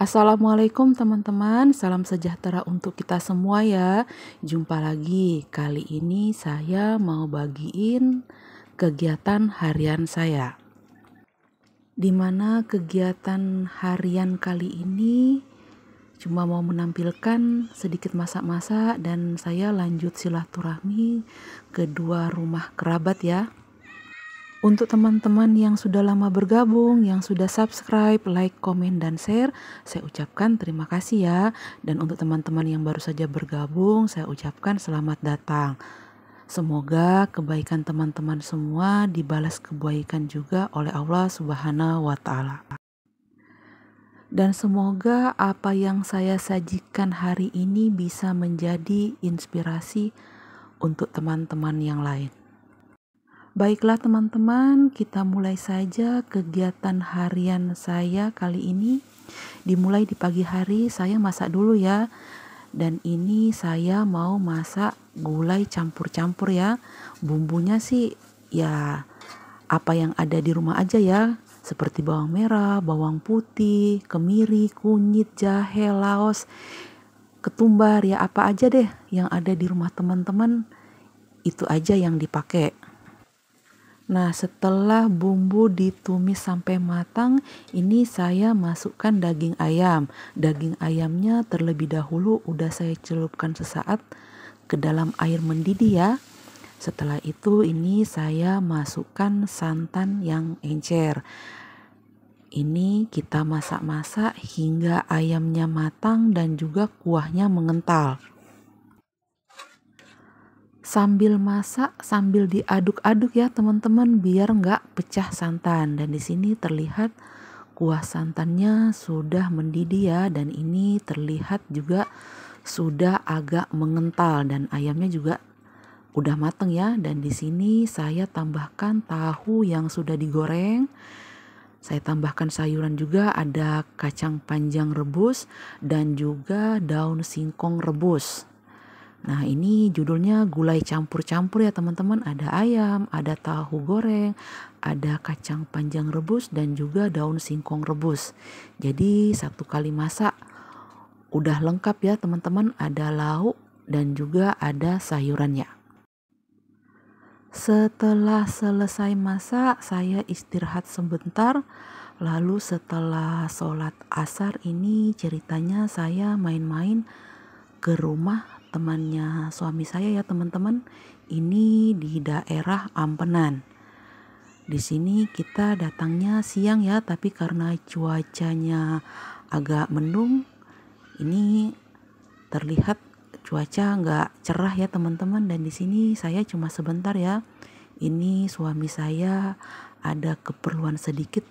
Assalamualaikum teman-teman, salam sejahtera untuk kita semua ya. Jumpa lagi. Kali ini saya mau bagiin kegiatan harian saya. Dimana kegiatan harian kali ini cuma mau menampilkan sedikit masak-masak dan saya lanjut silaturahmi kedua rumah kerabat ya. Untuk teman-teman yang sudah lama bergabung, yang sudah subscribe, like, komen, dan share, saya ucapkan terima kasih ya. Dan untuk teman-teman yang baru saja bergabung, saya ucapkan selamat datang. Semoga kebaikan teman-teman semua dibalas kebaikan juga oleh Allah Subhanahu wa Ta'ala. Dan semoga apa yang saya sajikan hari ini bisa menjadi inspirasi untuk teman-teman yang lain. Baiklah teman-teman, kita mulai saja kegiatan harian saya kali ini. Dimulai di pagi hari, saya masak dulu ya. Dan ini saya mau masak gulai campur-campur ya. Bumbunya sih ya apa yang ada di rumah aja ya. Seperti bawang merah, bawang putih, kemiri, kunyit, jahe, laos, ketumbar ya apa aja deh yang ada di rumah teman-teman. Itu aja yang dipakai. Nah, setelah bumbu ditumis sampai matang, ini saya masukkan daging ayam. Daging ayamnya terlebih dahulu udah saya celupkan sesaat ke dalam air mendidih ya. Setelah itu ini saya masukkan santan yang encer. Ini kita masak-masak hingga ayamnya matang dan juga kuahnya mengental sambil masak sambil diaduk-aduk ya teman-teman biar nggak pecah santan dan di sini terlihat kuah santannya sudah mendidih ya dan ini terlihat juga sudah agak mengental dan ayamnya juga udah mateng ya dan di sini saya tambahkan tahu yang sudah digoreng saya tambahkan sayuran juga ada kacang panjang rebus dan juga daun singkong rebus Nah ini judulnya gulai campur-campur ya teman-teman. Ada ayam, ada tahu goreng, ada kacang panjang rebus dan juga daun singkong rebus. Jadi satu kali masak udah lengkap ya teman-teman. Ada lauk dan juga ada sayurannya. Setelah selesai masak, saya istirahat sebentar. Lalu setelah sholat asar ini ceritanya saya main-main ke rumah temannya suami saya ya teman-teman ini di daerah Ampenan di sini kita datangnya siang ya tapi karena cuacanya agak mendung ini terlihat cuaca nggak cerah ya teman-teman dan di sini saya cuma sebentar ya ini suami saya ada keperluan sedikit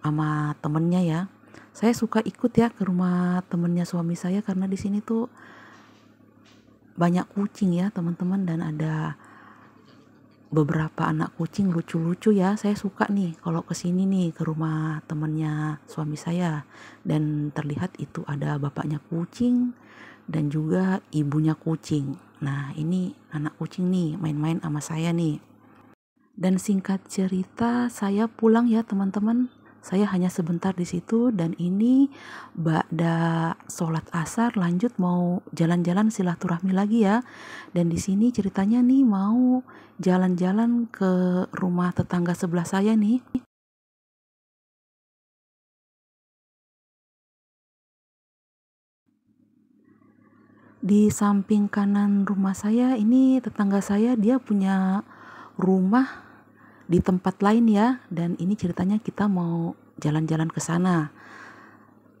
sama temennya ya saya suka ikut ya ke rumah temennya suami saya karena di sini tuh banyak kucing ya teman-teman dan ada beberapa anak kucing lucu-lucu ya saya suka nih kalau kesini nih ke rumah temennya suami saya dan terlihat itu ada bapaknya kucing dan juga ibunya kucing nah ini anak kucing nih main-main sama saya nih dan singkat cerita saya pulang ya teman-teman saya hanya sebentar di situ dan ini ba'da sholat asar lanjut mau jalan-jalan silaturahmi lagi ya. Dan di sini ceritanya nih mau jalan-jalan ke rumah tetangga sebelah saya nih. Di samping kanan rumah saya ini tetangga saya dia punya rumah di tempat lain ya dan ini ceritanya kita mau jalan-jalan ke sana.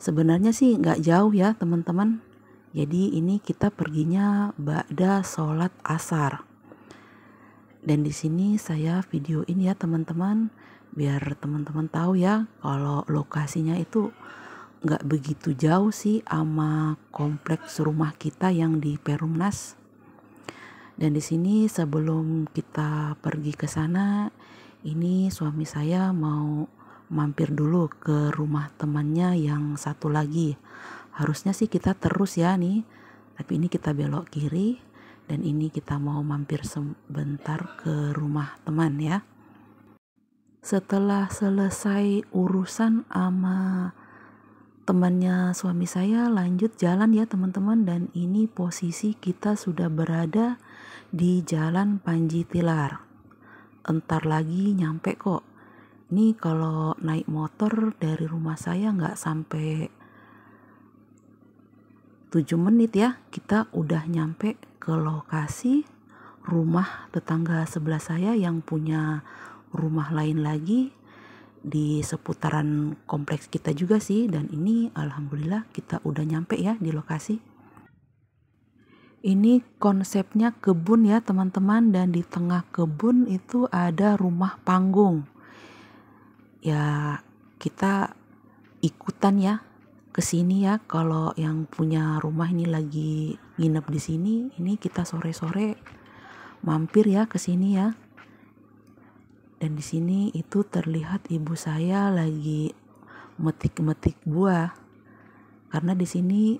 Sebenarnya sih nggak jauh ya teman-teman. Jadi ini kita perginya ba'da sholat asar. Dan di sini saya videoin ya teman-teman biar teman-teman tahu ya kalau lokasinya itu nggak begitu jauh sih sama kompleks rumah kita yang di Perumnas. Dan di sini sebelum kita pergi ke sana, ini suami saya mau mampir dulu ke rumah temannya yang satu lagi. Harusnya sih kita terus ya nih, tapi ini kita belok kiri dan ini kita mau mampir sebentar ke rumah teman ya. Setelah selesai urusan sama temannya suami saya lanjut jalan ya teman-teman dan ini posisi kita sudah berada di Jalan Panji Tilar. Entar lagi nyampe kok ini kalau naik motor dari rumah saya nggak sampai 7 menit ya kita udah nyampe ke lokasi rumah tetangga sebelah saya yang punya rumah lain lagi di seputaran kompleks kita juga sih dan ini alhamdulillah kita udah nyampe ya di lokasi ini konsepnya kebun ya teman-teman dan di tengah kebun itu ada rumah panggung ya kita ikutan ya ke sini ya kalau yang punya rumah ini lagi nginep di sini ini kita sore-sore mampir ya ke sini ya dan di sini itu terlihat ibu saya lagi metik-metik buah karena di sini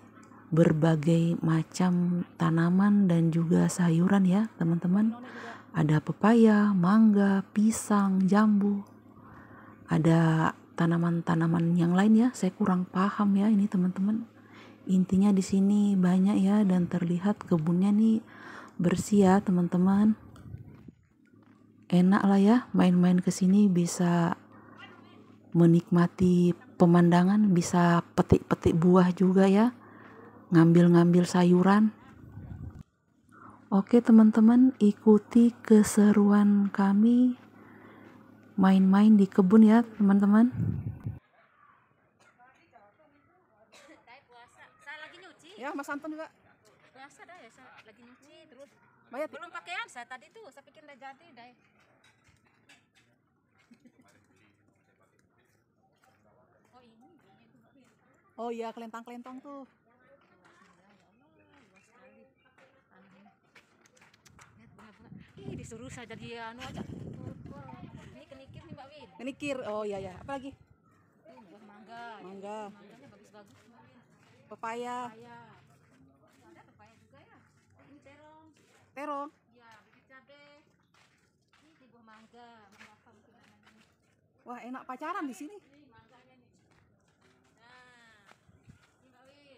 berbagai macam tanaman dan juga sayuran ya teman-teman ada pepaya, mangga, pisang, jambu ada tanaman-tanaman yang lain ya saya kurang paham ya ini teman-teman intinya di sini banyak ya dan terlihat kebunnya nih bersih ya teman-teman enak lah ya main-main ke sini bisa menikmati pemandangan bisa petik-petik buah juga ya ngambil-ngambil sayuran Oke teman-teman ikuti keseruan kami main-main di kebun ya teman-teman ya mas Anton juga biasa dah ya saya lagi nyuci terus Bayar, belum pakaian saya tadi tuh saya pikir udah jadi dah oh, oh iya kelentang kelentang tuh Ih, disuruh saja jadi anu aja Menikir. Oh iya ya. Apa lagi? Buah iya, mangga. Mangga. Ya. Mangganya bagus-bagus. Pepaya. Pepaya. Ada pepaya juga ya. Oh, ini terong. Terong. Iya, bibit cabe. Ini buah mangga, mangga gitu Wah, enak pacaran di sini. Ini mangganya nih. Nah. Ini Mbak tuh. Nih,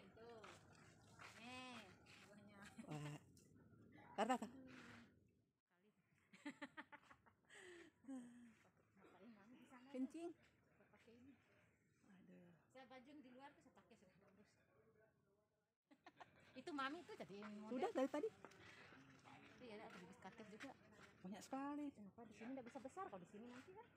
buahnya. Wah. Tar, tar, tar. kencing pakai ini aduh saya baju di luar tuh saya pakai sudah lurus itu mami tuh jadi sudah dari tadi iya ada bungkus katil juga banyak sekali kenapa di sini nggak bisa besar kalau di sini nanti kan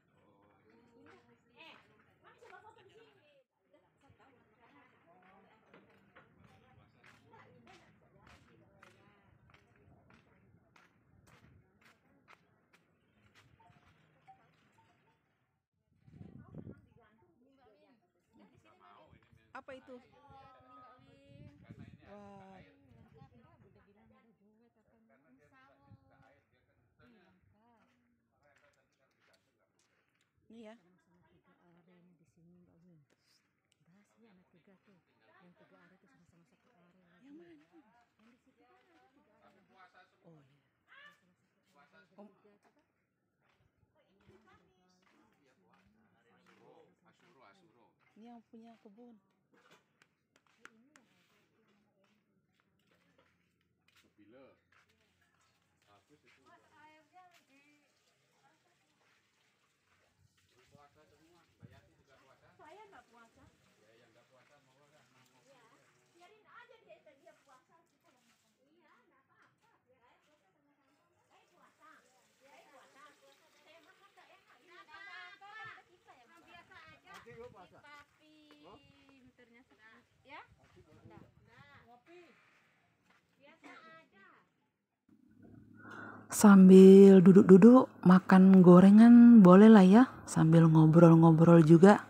Apa itu? Wah. Ya. Oh, iya. iya Ini yang punya kebun. puasa. Tapi oh. Ya? Nah. Ngopi. Biasa aja. Sambil duduk-duduk makan gorengan boleh lah ya, sambil ngobrol-ngobrol juga.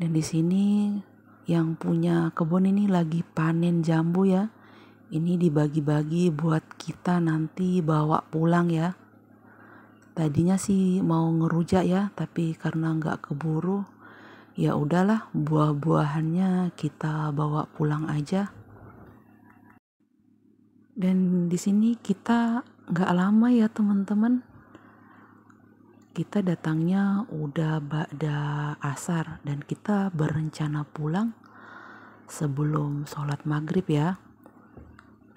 Dan di sini yang punya kebun ini lagi panen jambu ya. Ini dibagi-bagi buat kita nanti bawa pulang ya. Tadinya sih mau ngerujak ya, tapi karena nggak keburu, ya udahlah buah-buahannya kita bawa pulang aja dan di sini kita nggak lama ya teman-teman kita datangnya udah bakda asar dan kita berencana pulang sebelum sholat maghrib ya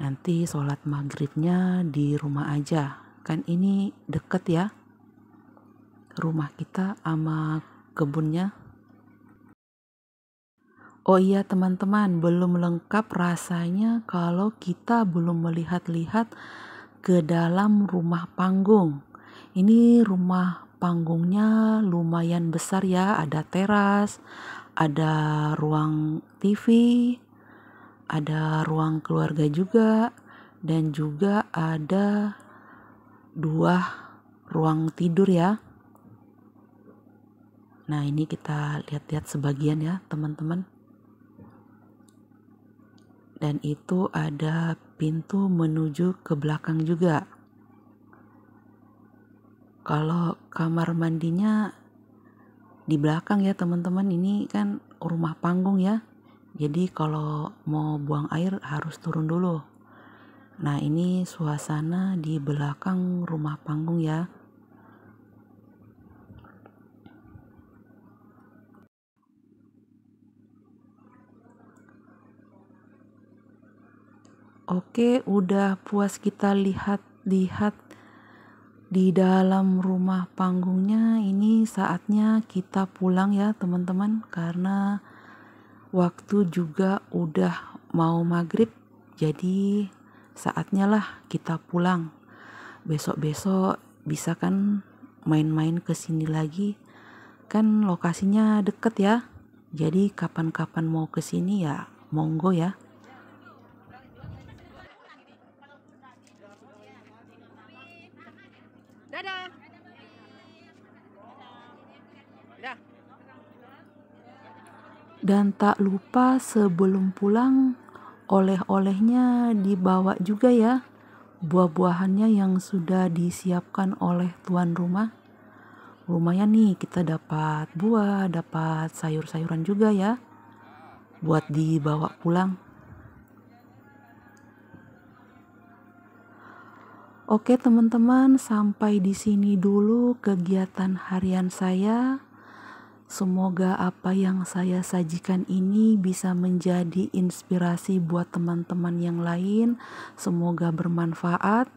nanti sholat maghribnya di rumah aja kan ini deket ya rumah kita sama kebunnya Oh iya teman-teman, belum lengkap rasanya kalau kita belum melihat-lihat ke dalam rumah panggung. Ini rumah panggungnya lumayan besar ya, ada teras, ada ruang TV, ada ruang keluarga juga, dan juga ada dua ruang tidur ya. Nah, ini kita lihat-lihat sebagian ya, teman-teman dan itu ada pintu menuju ke belakang juga. Kalau kamar mandinya di belakang ya teman-teman ini kan rumah panggung ya. Jadi kalau mau buang air harus turun dulu. Nah ini suasana di belakang rumah panggung ya. Oke, udah puas kita lihat-lihat di dalam rumah panggungnya. Ini saatnya kita pulang ya, teman-teman, karena waktu juga udah mau maghrib. Jadi, saatnya lah kita pulang. Besok-besok bisa kan main-main ke sini lagi. Kan lokasinya deket ya. Jadi kapan-kapan mau ke sini ya monggo ya. dan tak lupa sebelum pulang oleh-olehnya dibawa juga ya buah-buahannya yang sudah disiapkan oleh tuan rumah lumayan nih kita dapat buah dapat sayur-sayuran juga ya buat dibawa pulang Oke teman-teman sampai di sini dulu kegiatan harian saya Semoga apa yang saya sajikan ini bisa menjadi inspirasi buat teman-teman yang lain. Semoga bermanfaat,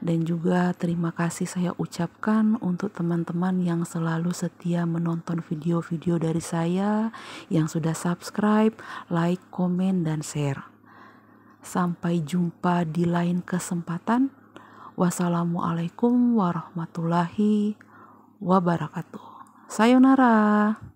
dan juga terima kasih saya ucapkan untuk teman-teman yang selalu setia menonton video-video dari saya, yang sudah subscribe, like, komen, dan share. Sampai jumpa di lain kesempatan. Wassalamualaikum warahmatullahi wabarakatuh. Sayonara.